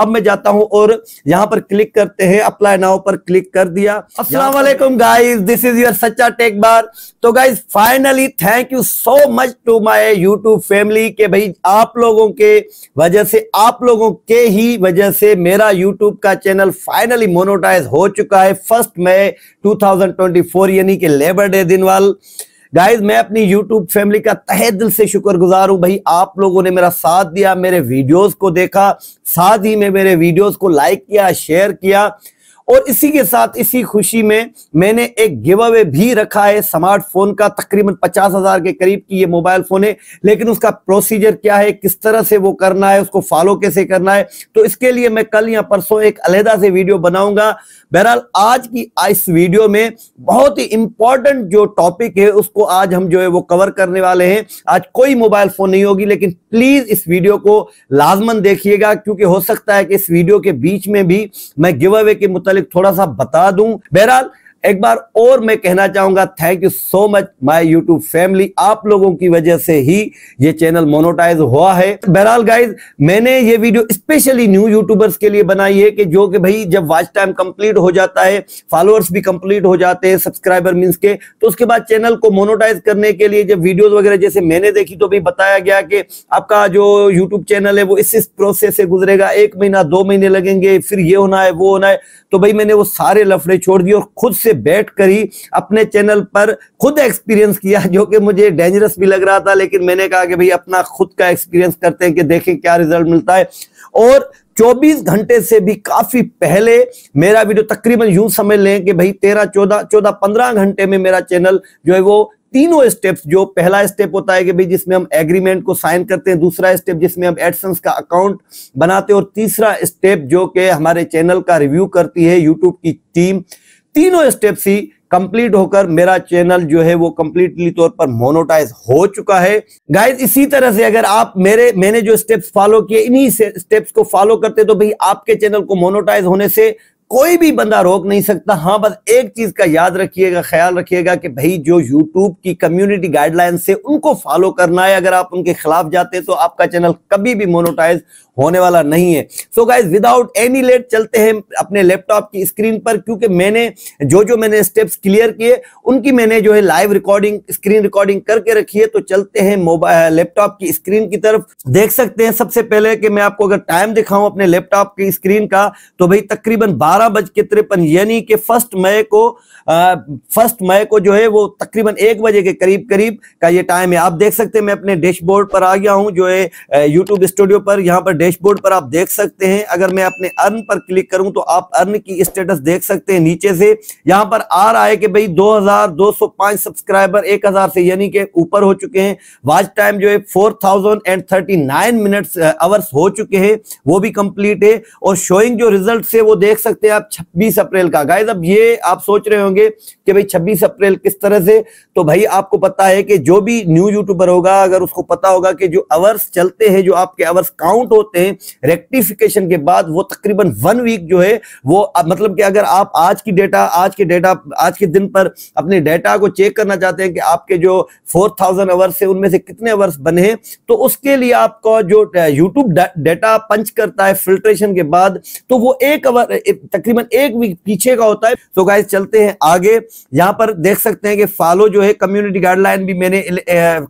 अब मैं जाता हूं और यहां पर क्लिक करते हैं अप्लाई नाउ पर क्लिक कर दिया अस्सलाम वालेकुम गाइस दिस इज योर सच्चा टेक बार तो guys finally thank you so much to my YouTube family के भाई आप लोगों के वजह से आप लोगों के ही वजह से मेरा यूट्यूब का चैनल फाइनली मोनोटाइज हो चुका है फर्स्ट मई टू यानी कि लेबर डे दिन वाल गाइज मैं अपनी यूट्यूब फैमिली का तहे दिल से शुक्रगुजार हूं भाई आप लोगों ने मेरा साथ दिया मेरे वीडियोस को देखा साथ ही में मेरे वीडियोस को लाइक किया शेयर किया और इसी के साथ इसी खुशी में मैंने एक गिव अवे भी रखा है स्मार्टफोन का तकरीबन पचास हजार के करीब की ये मोबाइल फोन है लेकिन उसका प्रोसीजर क्या है किस तरह से वो करना है उसको फॉलो कैसे करना है तो इसके लिए मैं कल या परसों एक अलहदा से वीडियो बनाऊंगा बहरहाल आज की इस वीडियो में बहुत ही इंपॉर्टेंट जो टॉपिक है उसको आज हम जो है वो कवर करने वाले हैं आज कोई मोबाइल फोन नहीं होगी लेकिन प्लीज इस वीडियो को लाजमन देखिएगा क्योंकि हो सकता है कि इस वीडियो के बीच में भी मैं गिव अवे के मुताबिक मुतालिक थोड़ा सा बता दूं बहरहाल एक बार और मैं कहना चाहूंगा thank you so much my YouTube family आप लोगों की वजह से ही ये चैनल मोनोटाइज हुआ है बहरहाल गाइज मैंने ये वीडियो स्पेशली न्यू यूट्यूबर्स के लिए बनाई है कि जो कि भाई जब वॉच टाइम कंप्लीट हो जाता है फॉलोअर्स भी कंप्लीट हो जाते हैं सब्सक्राइबर मीन्स के तो उसके बाद चैनल को मोनोटाइज करने के लिए जब वीडियो वगैरह जैसे मैंने देखी तो भी बताया गया कि आपका जो यूट्यूब चैनल है वो इस इस प्रोसेस से गुजरेगा एक महीना दो महीने लगेंगे फिर ये होना है वो होना है तो भाई मैंने वो सारे लफड़े छोड़ दिए और खुद से से बैठकर ही अपने चैनल पर खुद एक्सपीरियंस किया जो कि मुझे डेंजरस भी लग रहा था लेकिन मैंने कहा कि भाई अपना खुद का एक्सपीरियंस करते हैं कि देखें क्या रिजल्ट मिलता है और 24 घंटे से भी काफी पहले मेरा वीडियो तकरीबन यूं समझ लें कि भाई 13 14 14 15 घंटे में मेरा चैनल जो है वो तीनों स्टेप्स जो पहला स्टेप होता है कि भाई जिसमें हम एग्रीमेंट को साइन करते हैं दूसरा स्टेप जिसमें हम एडसन्स का अकाउंट बनाते हैं और तीसरा स्टेप जो कि हमारे चैनल का रिव्यू करती है यूट्यूब की टीम तीनों स्टेप्स ही कंप्लीट होकर मेरा चैनल जो है वो कंप्लीटली तौर पर मोनोटाइज हो चुका है गाइस इसी तरह से अगर आप मेरे मैंने जो स्टेप्स फॉलो किए इन्हीं स्टेप्स को फॉलो करते तो भाई आपके चैनल को मोनोटाइज होने से कोई भी बंदा रोक नहीं सकता हाँ बस एक चीज का याद रखिएगा ख्याल रखिएगा कि भाई जो YouTube की कम्युनिटी गाइडलाइंस है उनको फॉलो करना है अगर आप उनके खिलाफ जाते तो आपका चैनल कभी भी मोनोटाइज होने वाला नहीं है so guys without any late चलते हैं अपने लैपटॉप की स्क्रीन पर क्योंकि मैंने जो जो मैंने स्टेप्स क्लियर किए उनकी मैंने जो है लाइव रिकॉर्डिंग स्क्रीन रिकॉर्डिंग करके रखी है तो चलते हैं मोबाइल लैपटॉप की स्क्रीन की तरफ देख सकते हैं सबसे पहले कि मैं आपको अगर टाइम दिखाऊं अपने लैपटॉप की स्क्रीन का तो भाई तकरीबन बारह बज के तिरपन यानी कि फर्स्ट मई को फर्स्ट मई को जो है वो तकरीबन एक बजे के करीब करीब का ये टाइम है आप देख सकते हैं मैं अपने डैशबोर्ड पर आ गया हूँ जो है यूट्यूब स्टूडियो पर यहाँ पर डैशबोर्ड पर आप देख सकते हैं अगर मैं अपने अर्न पर क्लिक करूं तो आप अर्न की स्टेटस देख सकते हैं नीचे से यहां पर आ रहा है कि भाई 2205 सब्सक्राइबर 1000 से यानी के ऊपर हो चुके हैं वाच टाइम जो है 4039 मिनट्स आवर्स हो चुके हैं वो भी कंप्लीट है और शोइंग जो रिजल्ट है वो देख सकते हैं आप छब्बीस अप्रैल का गाइज अब ये आप सोच रहे होंगे कि भाई छब्बीस अप्रैल किस तरह से तो भाई आपको पता है कि जो भी न्यू यूट्यूबर होगा अगर उसको पता होगा कि जो अवर्स चलते हैं जो आपके अवर्स काउंट होते होते हैं रेक्टिफिकेशन के बाद वो तकरीबन वन वीक जो है वो मतलब कि अगर आप आज की डेटा आज के डेटा आज के दिन पर अपने डेटा को चेक करना चाहते हैं कि आपके जो फोर थाउजेंड आवर्स है उनमें से कितने आवर्स बने हैं तो उसके लिए आपको जो यूट्यूब डेटा पंच करता है फिल्ट्रेशन के बाद तो वो एक आवर तकरीबन एक वीक पीछे का होता है तो गाइज चलते हैं आगे यहाँ पर देख सकते हैं कि फॉलो जो है कम्युनिटी गाइडलाइन भी मैंने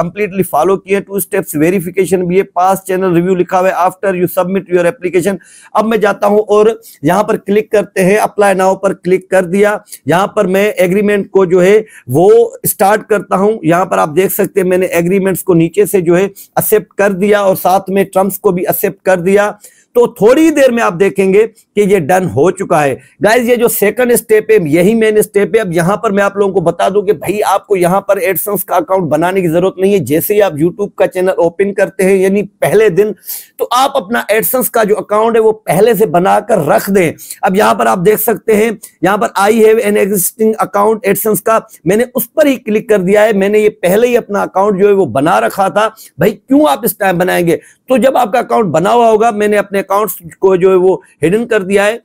कंप्लीटली फॉलो किए टू स्टेप्स वेरिफिकेशन भी है पास चैनल रिव्यू लिखा हुआ है after after you submit your application अब मैं जाता हूं और यहां पर क्लिक करते हैं अप्लाई नाउ पर क्लिक कर दिया यहां पर मैं एग्रीमेंट को जो है वो स्टार्ट करता हूं यहां पर आप देख सकते हैं मैंने एग्रीमेंट्स को नीचे से जो है एक्सेप्ट कर दिया और साथ में ट्रम्प को भी एक्सेप्ट कर दिया तो थोड़ी देर में आप देखेंगे कि ये डन हो चुका है गाइज ये जो सेकंड स्टेप है यही मेन स्टेप है अब यहां पर मैं आप लोगों को बता दूं कि भाई आपको यहां पर एडसन्स का अकाउंट बनाने की जरूरत नहीं है जैसे ही आप यूट्यूब का चैनल ओपन करते हैं यानी पहले दिन तो आप अपना एडसन्स का जो अकाउंट है वो पहले से बनाकर रख दें अब यहां पर आप देख सकते हैं यहां पर I have an existing account AdSense का मैंने उस पर ही क्लिक कर दिया है मैंने ये पहले ही अपना अकाउंट जो है वो बना रखा था भाई क्यों आप इस टाइम बनाएंगे तो जब आपका अकाउंट बना हुआ होगा मैंने अपने अकाउंट्स को जो है वो हिडन कर दिया है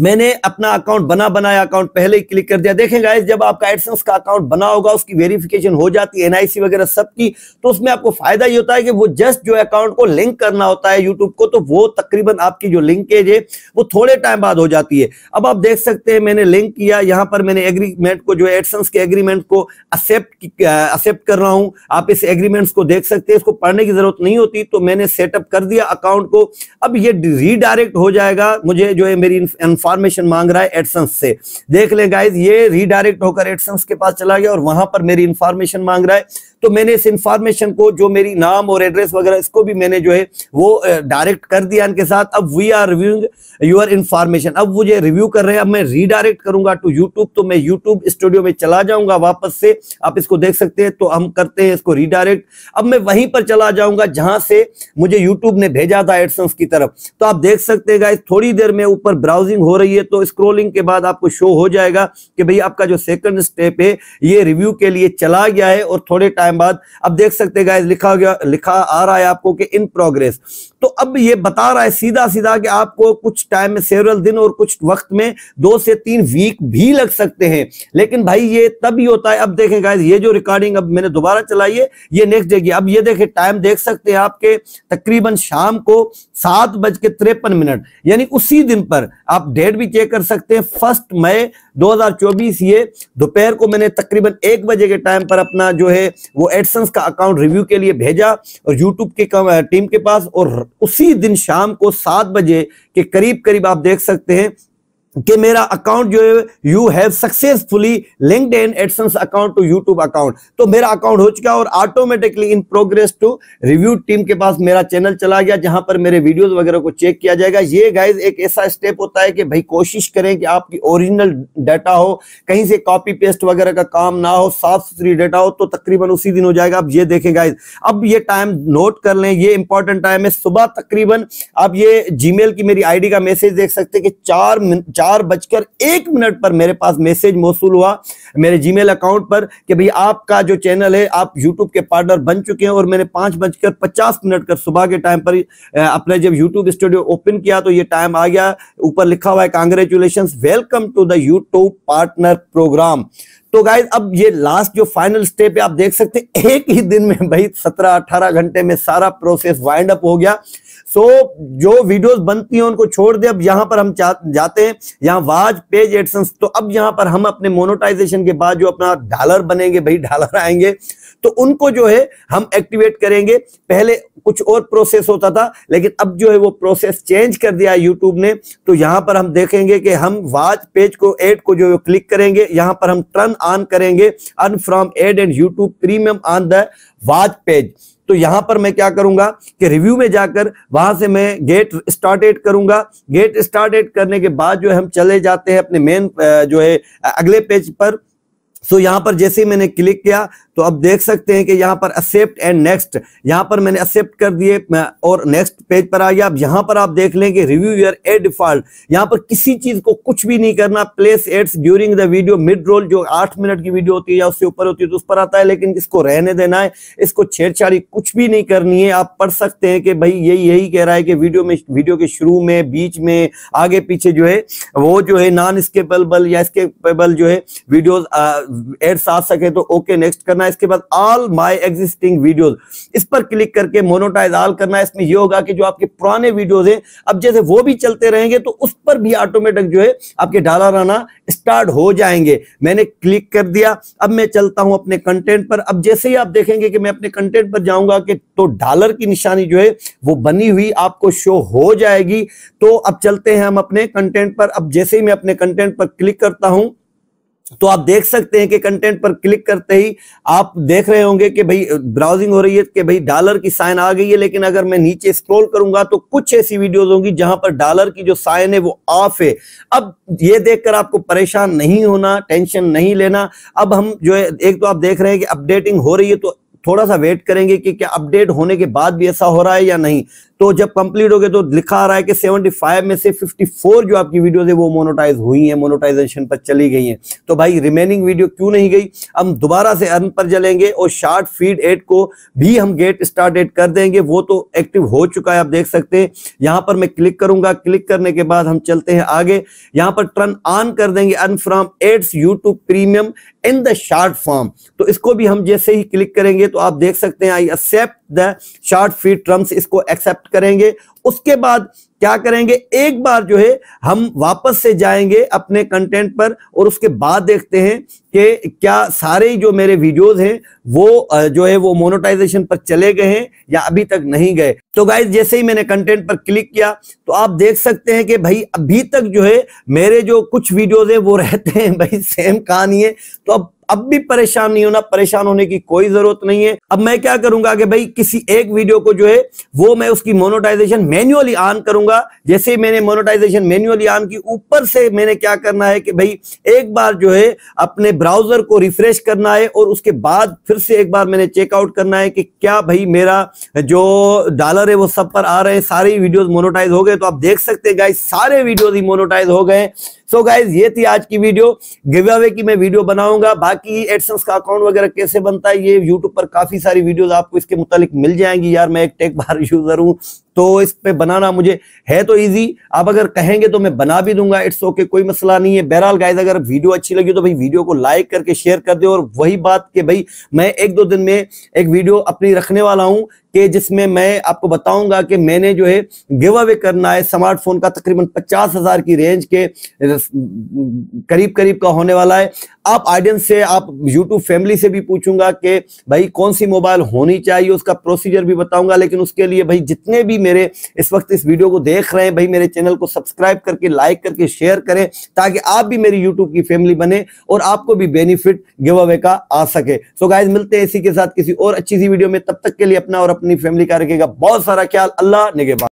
मैंने अपना अकाउंट बना बनाया अकाउंट पहले ही क्लिक कर दिया देखें गाइस जब आपका एडसेंस का अकाउंट बना होगा उसकी वेरिफिकेशन हो जाती है एनआईसी वगैरह सब की तो उसमें आपको फायदा ये होता है कि वो जस्ट जो अकाउंट को लिंक करना होता है यूट्यूब को तो वो तकरीबन आपकी जो लिंकेज है वो थोड़े टाइम बाद हो जाती है अब आप देख सकते हैं मैंने लिंक किया यहाँ पर मैंने एग्रीमेंट को जो एडसेंस के एग्रीमेंट को एक्सेप्ट एक्सेप्ट कर रहा हूँ आप इस एग्रीमेंट्स को देख सकते हैं इसको पढ़ने की जरूरत नहीं होती तो मैंने सेटअप कर दिया अकाउंट को अब ये रीडायरेक्ट हो जाएगा मुझे जो है मेरी इंफॉर्मेशन मांग रहा है एडसंस से देख ले गाइज ये रीडायरेक्ट होकर एडसंस के पास चला गया और वहां पर मेरी इंफॉर्मेशन मांग रहा है तो मैंने इस इंफॉर्मेशन को जो मेरी नाम और एड्रेस वगैरह इसको भी मैंने जो है वो डायरेक्ट कर दिया इनके साथ अब we are reviewing your information अब मुझे रिव्यू कर रहे हैं अब मैं रीडायरेक्ट करूंगा टू यूट्यूब तो मैं यूट्यूब स्टूडियो में चला जाऊंगा वापस से आप इसको देख सकते हैं तो हम करते हैं इसको रीडायरेक्ट अब मैं वहीं पर चला जाऊंगा जहां से मुझे यूट्यूब ने भेजा था एडसन की तरफ तो आप देख सकते हैं गाइस थोड़ी देर में ऊपर ब्राउजिंग हो रही है तो स्क्रोलिंग के बाद आपको शो हो जाएगा कि भाई आपका जो सेकंड स्टेप है ये रिव्यू के लिए चला गया है और थोड़े टाइम टाइम बाद अब देख सकते गाइस लिखा गया लिखा आ रहा है आपको कि इन प्रोग्रेस तो अब ये बता रहा है सीधा सीधा कि आपको कुछ टाइम में सेवरल दिन और कुछ वक्त में दो से तीन वीक भी लग सकते हैं लेकिन भाई ये तब ही होता है अब देखें गाइज ये जो रिकॉर्डिंग अब मैंने दोबारा चलाई है ये नेक्स्ट डे अब ये देखें टाइम देख सकते हैं आपके तकरीबन शाम को सात बज के तिरपन मिनट यानी उसी दिन पर आप डेट भी चेक कर सकते हैं फर्स्ट मई 2024 ये दोपहर को मैंने तकरीबन एक बजे के टाइम पर अपना जो है वो एडसन्स का अकाउंट रिव्यू के लिए भेजा और यूट्यूब के टीम के पास और उसी दिन शाम को सात बजे के करीब करीब आप देख सकते हैं कि मेरा अकाउंट जो है you have successfully linked in AdSense account to YouTube account तो मेरा अकाउंट हो चुका और automatically in progress to review team के पास मेरा चैनल चला गया जहां पर मेरे वीडियोस वगैरह को चेक किया जाएगा ये गाइज एक ऐसा स्टेप होता है कि भाई कोशिश करें कि आपकी ओरिजिनल डाटा हो कहीं से कॉपी पेस्ट वगैरह का काम ना हो साफ सुथरी डाटा हो तो तकरीबन उसी दिन हो जाएगा आप ये देखें गाइज अब ये टाइम नोट कर लें ये इंपॉर्टेंट टाइम है सुबह तकरीबन आप ये जी की मेरी आई का मैसेज देख सकते हैं कि चार चार चार बजकर एक मिनट पर मेरे पास मैसेज मौसू हुआ मेरे जीमेल अकाउंट पर कि भाई आपका जो चैनल है आप यूट्यूब के पार्टनर बन चुके हैं और मैंने पाँच बजकर पचास मिनट कर सुबह के टाइम पर अपने जब यूट्यूब स्टूडियो ओपन किया तो ये टाइम आ गया ऊपर लिखा हुआ है congratulation welcome to the YouTube partner program तो गाइज अब ये लास्ट जो फाइनल स्टेप है आप देख सकते हैं एक ही दिन में भाई सत्रह अठारह घंटे में सारा प्रोसेस वाइंड अप हो गया सो जो वीडियोस बनती हैं उनको छोड़ दे अब यहां पर हम जाते हैं यहां वाज पेज एडसेंस तो अब यहाँ पर हम अपने मोनोटाइजेशन के बाद जो अपना डॉलर बनेंगे भाई डॉलर आएंगे तो उनको जो है हम एक्टिवेट करेंगे पहले कुछ और प्रोसेस होता था लेकिन अब जो है वो प्रोसेस चेंज कर दिया यूट्यूब ने तो यहाँ पर हम देखेंगे कि हम वाच पेज को एड को जो है क्लिक करेंगे यहां पर हम टर्न ऑन करेंगे earn from ad and YouTube premium on the watch page तो यहां पर मैं क्या करूंगा कि रिव्यू में जाकर वहां से मैं गेट स्टार्ट एट करूंगा गेट स्टार्ट एट करने के बाद जो है हम चले जाते हैं अपने मेन जो है अगले पेज पर सो so, यहां पर जैसे ही मैंने क्लिक किया तो अब देख सकते हैं कि यहां पर एक्सेप्ट एंड नेक्स्ट यहां पर मैंने एक्सेप्ट कर दिए और नेक्स्ट पेज पर आ गया अब यहां पर आप देख कि रिव्यू यर ए डिफॉल्ट यहां पर किसी चीज को कुछ भी नहीं करना place ads during the video mid roll जो आठ मिनट की वीडियो होती है या उससे ऊपर होती है तो उस पर आता है लेकिन इसको रहने देना है इसको छेड़छाड़ी कुछ भी नहीं करनी है आप पढ़ सकते हैं कि भाई यही यही कह रहा है कि वीडियो में वीडियो के शुरू में बीच में आगे पीछे जो है वो जो है नॉन स्केपेबल या स्केपेबल जो है वीडियो एड्स आ सके तो ओके नेक्स्ट करना है इसके बाद ऑल माय एग्जिस्टिंग वीडियोस इस पर क्लिक करके मोनोटाइज ऑल करना है इसमें ये होगा कि जो आपके पुराने वीडियोस हैं अब जैसे वो भी चलते रहेंगे तो उस पर भी ऑटोमेटिक जो है आपके डाला रहना स्टार्ट हो जाएंगे मैंने क्लिक कर दिया अब मैं चलता हूं अपने कंटेंट पर अब जैसे ही आप देखेंगे कि मैं अपने कंटेंट पर जाऊंगा कि तो डॉलर की निशानी जो है वो बनी हुई आपको शो हो जाएगी तो अब चलते हैं हम अपने कंटेंट पर अब जैसे ही मैं अपने कंटेंट पर क्लिक करता हूं तो आप देख सकते हैं कि कंटेंट पर क्लिक करते ही आप देख रहे होंगे कि भाई ब्राउजिंग हो रही है कि भाई डॉलर की साइन आ गई है लेकिन अगर मैं नीचे स्क्रॉल करूंगा तो कुछ ऐसी वीडियोस होंगी जहां पर डॉलर की जो साइन है वो ऑफ है अब ये देखकर आपको परेशान नहीं होना टेंशन नहीं लेना अब हम जो है एक तो आप देख रहे हैं कि अपडेटिंग हो रही है तो थोड़ा सा वेट करेंगे कि क्या अपडेट होने के बाद भी ऐसा हो रहा है या नहीं तो जब कंप्लीट हो गए तो लिखा आ रहा है कि 75 में से 54 जो आपकी वीडियो है वो मोनोटाइज हुई है मोनोटाइजेशन पर चली गई हैं तो भाई रिमेनिंग वीडियो क्यों नहीं गई हम दोबारा से अर्न पर जलेंगे और शार्ट फीड एड को भी हम गेट स्टार्ट एड कर देंगे वो तो एक्टिव हो चुका है आप देख सकते हैं यहां पर मैं क्लिक करूंगा क्लिक करने के बाद हम चलते हैं आगे यहां पर टर्न ऑन कर देंगे earn from ads YouTube premium in the short form तो इसको भी हम जैसे ही क्लिक करेंगे तो आप देख सकते हैं I accept the short fee terms इसको एक्सेप्ट करेंगे उसके बाद क्या करेंगे एक बार जो है हम वापस से जाएंगे अपने कंटेंट पर और उसके बाद देखते हैं कि क्या सारे जो मेरे वीडियोस हैं वो जो है वो मोनोटाइजेशन पर चले गए हैं या अभी तक नहीं गए तो गाइज जैसे ही मैंने कंटेंट पर क्लिक किया तो आप देख सकते हैं कि भाई अभी तक जो है मेरे जो कुछ वीडियोज है वो रहते हैं भाई सेम कहानी है तो अब अब भी परेशान नहीं होना परेशान होने की कोई जरूरत नहीं है अब मैं क्या करूंगा कि भाई किसी एक वीडियो को जो है वो मैं उसकी मोनोटाइजेशन मैन्युअली ऑन करूंगा जैसे मैंने मोनोटाइजेशन मैन्युअली ऑन की ऊपर से मैंने क्या करना है कि भाई एक बार जो है अपने ब्राउजर को रिफ्रेश करना है और उसके बाद फिर से एक बार मैंने चेकआउट करना है कि क्या भाई मेरा जो डॉलर है वो सब पर आ रहे हैं सारी वीडियोस मोनोटाइज हो गए तो आप देख सकते हैं गाई सारे वीडियोस ही मोनोटाइज हो गए सो so गाइज ये थी आज की वीडियो गिव अवे की मैं वीडियो बनाऊंगा बाकी एडसन्स का अकाउंट वगैरह कैसे बनता है ये यूट्यूब पर काफी सारी वीडियोज आपको इसके मुतालिक मिल जाएंगी यार मैं एक टेक बार यूजर हूँ तो इस पे बनाना मुझे है तो इजी आप अगर कहेंगे तो मैं बना भी दूंगा इट्स ओके okay, कोई मसला नहीं है बहरहाल गाइज अगर वीडियो अच्छी लगी तो भाई वीडियो को लाइक करके शेयर कर दे और वही बात कि भाई मैं एक दो दिन में एक वीडियो अपनी रखने वाला हूं कि जिसमें मैं आपको बताऊंगा कि मैंने जो है गिव अवे करना है स्मार्टफोन का तकरीबन पचास हजार की रेंज के करीब करीब का होने वाला है आप ऑडियंस से आप यूट्यूब फैमिली से भी पूछूंगा कि भाई कौन सी मोबाइल होनी चाहिए उसका प्रोसीजर भी बताऊंगा लेकिन उसके लिए भाई जितने भी मेरे इस वक्त इस वीडियो को देख रहे हैं भाई मेरे चैनल को सब्सक्राइब करके लाइक करके शेयर करें ताकि आप भी मेरी यूट्यूब की फैमिली बने और आपको भी बेनिफिट गिव अवे का आ सके सो so गाइज मिलते हैं इसी के साथ किसी और अच्छी सी वीडियो में तब तक के लिए अपना और अपनी फैमिली का रखेगा बहुत सारा ख्याल अल्लाह निगेबा